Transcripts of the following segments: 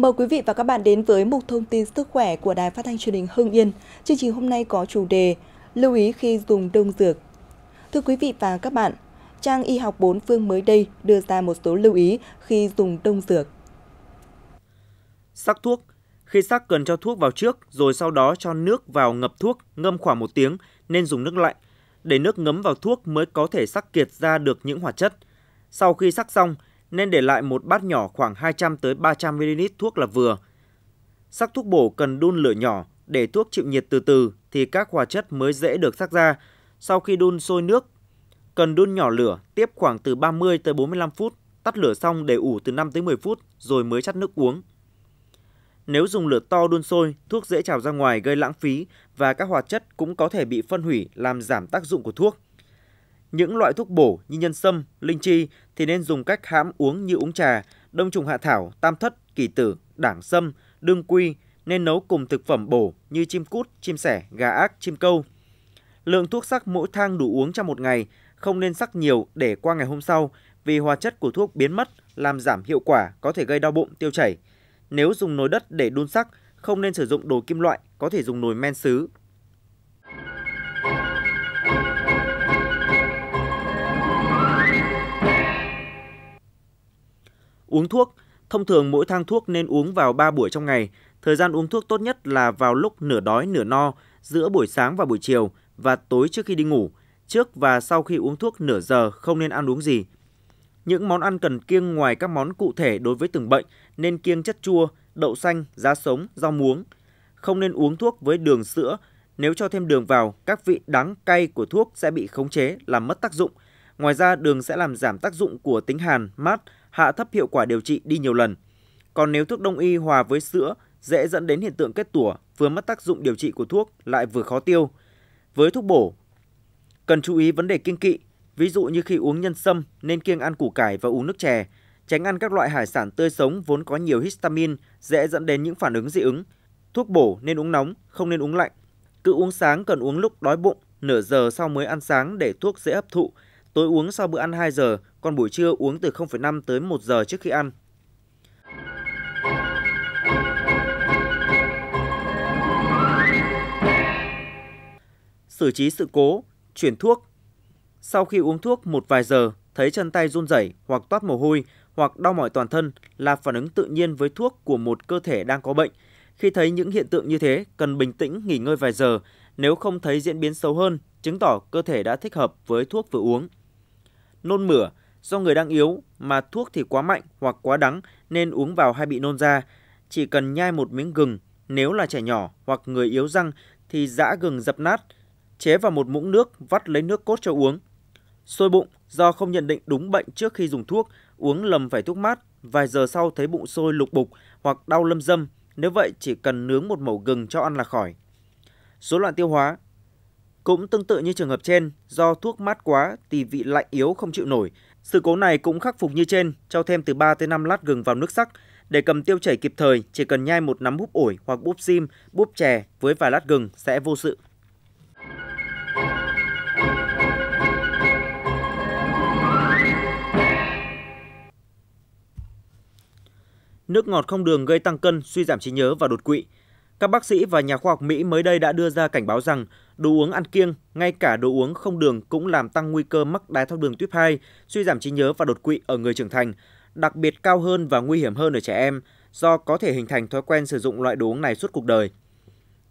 Mời quý vị và các bạn đến với mục thông tin sức khỏe của Đài Phát thanh Truyền hình Hưng Yên. Chương trình hôm nay có chủ đề Lưu ý khi dùng đông dược. Thưa quý vị và các bạn, trang y học 4 phương mới đây đưa ra một số lưu ý khi dùng đông dược. Sắc thuốc Khi sắc cần cho thuốc vào trước, rồi sau đó cho nước vào ngập thuốc, ngâm khoảng một tiếng, nên dùng nước lạnh. Để nước ngấm vào thuốc mới có thể sắc kiệt ra được những hoạt chất. Sau khi sắc xong, nên để lại một bát nhỏ khoảng 200 tới 300 ml thuốc là vừa. Sắc thuốc bổ cần đun lửa nhỏ để thuốc chịu nhiệt từ từ thì các hóa chất mới dễ được sắc ra. Sau khi đun sôi nước, cần đun nhỏ lửa tiếp khoảng từ 30 tới 45 phút, tắt lửa xong để ủ từ 5 tới 10 phút rồi mới chắt nước uống. Nếu dùng lửa to đun sôi, thuốc dễ trào ra ngoài gây lãng phí và các hoạt chất cũng có thể bị phân hủy làm giảm tác dụng của thuốc. Những loại thuốc bổ như nhân sâm, linh chi thì nên dùng cách hãm uống như uống trà, đông trùng hạ thảo, tam thất, kỳ tử, đảng sâm, đương quy nên nấu cùng thực phẩm bổ như chim cút, chim sẻ, gà ác, chim câu. Lượng thuốc sắc mỗi thang đủ uống trong một ngày, không nên sắc nhiều để qua ngày hôm sau vì hóa chất của thuốc biến mất làm giảm hiệu quả có thể gây đau bụng, tiêu chảy. Nếu dùng nồi đất để đun sắc, không nên sử dụng đồ kim loại, có thể dùng nồi men sứ Uống thuốc, thông thường mỗi thang thuốc nên uống vào 3 buổi trong ngày. Thời gian uống thuốc tốt nhất là vào lúc nửa đói nửa no, giữa buổi sáng và buổi chiều và tối trước khi đi ngủ. Trước và sau khi uống thuốc nửa giờ không nên ăn uống gì. Những món ăn cần kiêng ngoài các món cụ thể đối với từng bệnh nên kiêng chất chua, đậu xanh, giá sống, rau muống. Không nên uống thuốc với đường sữa, nếu cho thêm đường vào, các vị đắng cay của thuốc sẽ bị khống chế làm mất tác dụng. Ngoài ra, đường sẽ làm giảm tác dụng của tính hàn, mát, hạ thấp hiệu quả điều trị đi nhiều lần. Còn nếu thuốc đông y hòa với sữa dễ dẫn đến hiện tượng kết tủa, vừa mất tác dụng điều trị của thuốc lại vừa khó tiêu. Với thuốc bổ, cần chú ý vấn đề kiêng kỵ, ví dụ như khi uống nhân sâm nên kiêng ăn củ cải và uống nước chè, tránh ăn các loại hải sản tươi sống vốn có nhiều histamine dễ dẫn đến những phản ứng dị ứng. Thuốc bổ nên uống nóng, không nên uống lạnh. Cứ uống sáng cần uống lúc đói bụng, nửa giờ sau mới ăn sáng để thuốc dễ hấp thụ, Tối uống sau bữa ăn 2 giờ, còn buổi trưa uống từ 0,5 tới 1 giờ trước khi ăn. Xử trí sự cố, chuyển thuốc. Sau khi uống thuốc một vài giờ, thấy chân tay run rẩy hoặc toát mồ hôi hoặc đau mỏi toàn thân là phản ứng tự nhiên với thuốc của một cơ thể đang có bệnh. Khi thấy những hiện tượng như thế, cần bình tĩnh nghỉ ngơi vài giờ, nếu không thấy diễn biến xấu hơn, chứng tỏ cơ thể đã thích hợp với thuốc vừa uống nôn mửa do người đang yếu mà thuốc thì quá mạnh hoặc quá đắng nên uống vào hay bị nôn ra. Chỉ cần nhai một miếng gừng, nếu là trẻ nhỏ hoặc người yếu răng thì giã gừng dập nát, chế vào một muỗng nước vắt lấy nước cốt cho uống. Sôi bụng do không nhận định đúng bệnh trước khi dùng thuốc, uống lầm phải thuốc mát, vài giờ sau thấy bụng sôi lục bục hoặc đau lâm dâm, nếu vậy chỉ cần nướng một mẩu gừng cho ăn là khỏi. số loạn tiêu hóa cũng tương tự như trường hợp trên, do thuốc mát quá thì vị lạnh yếu không chịu nổi. Sự cố này cũng khắc phục như trên, cho thêm từ 3 tới 5 lát gừng vào nước sắc. Để cầm tiêu chảy kịp thời, chỉ cần nhai một nắm búp ổi hoặc búp sim, búp chè với vài lát gừng sẽ vô sự. Nước ngọt không đường gây tăng cân, suy giảm trí nhớ và đột quỵ. Các bác sĩ và nhà khoa học Mỹ mới đây đã đưa ra cảnh báo rằng Đồ uống ăn kiêng, ngay cả đồ uống không đường cũng làm tăng nguy cơ mắc đái tháo đường tuyếp 2, suy giảm trí nhớ và đột quỵ ở người trưởng thành, đặc biệt cao hơn và nguy hiểm hơn ở trẻ em do có thể hình thành thói quen sử dụng loại đồ uống này suốt cuộc đời.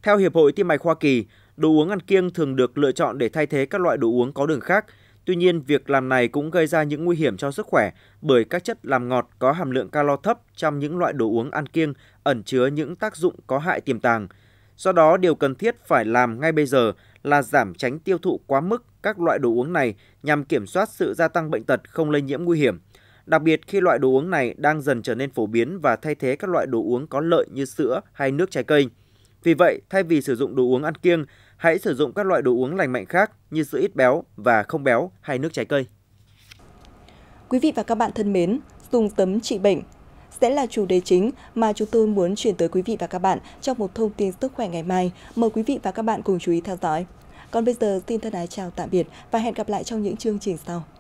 Theo Hiệp hội Tim mạch Hoa Kỳ, đồ uống ăn kiêng thường được lựa chọn để thay thế các loại đồ uống có đường khác. Tuy nhiên, việc làm này cũng gây ra những nguy hiểm cho sức khỏe bởi các chất làm ngọt có hàm lượng calo thấp trong những loại đồ uống ăn kiêng ẩn chứa những tác dụng có hại tiềm tàng – Do đó, điều cần thiết phải làm ngay bây giờ là giảm tránh tiêu thụ quá mức các loại đồ uống này nhằm kiểm soát sự gia tăng bệnh tật không lây nhiễm nguy hiểm. Đặc biệt khi loại đồ uống này đang dần trở nên phổ biến và thay thế các loại đồ uống có lợi như sữa hay nước trái cây. Vì vậy, thay vì sử dụng đồ uống ăn kiêng, hãy sử dụng các loại đồ uống lành mạnh khác như sữa ít béo và không béo hay nước trái cây. Quý vị và các bạn thân mến, dùng tấm trị bệnh sẽ là chủ đề chính mà chúng tôi muốn chuyển tới quý vị và các bạn trong một thông tin sức khỏe ngày mai. Mời quý vị và các bạn cùng chú ý theo dõi. Còn bây giờ, xin thân ái chào tạm biệt và hẹn gặp lại trong những chương trình sau.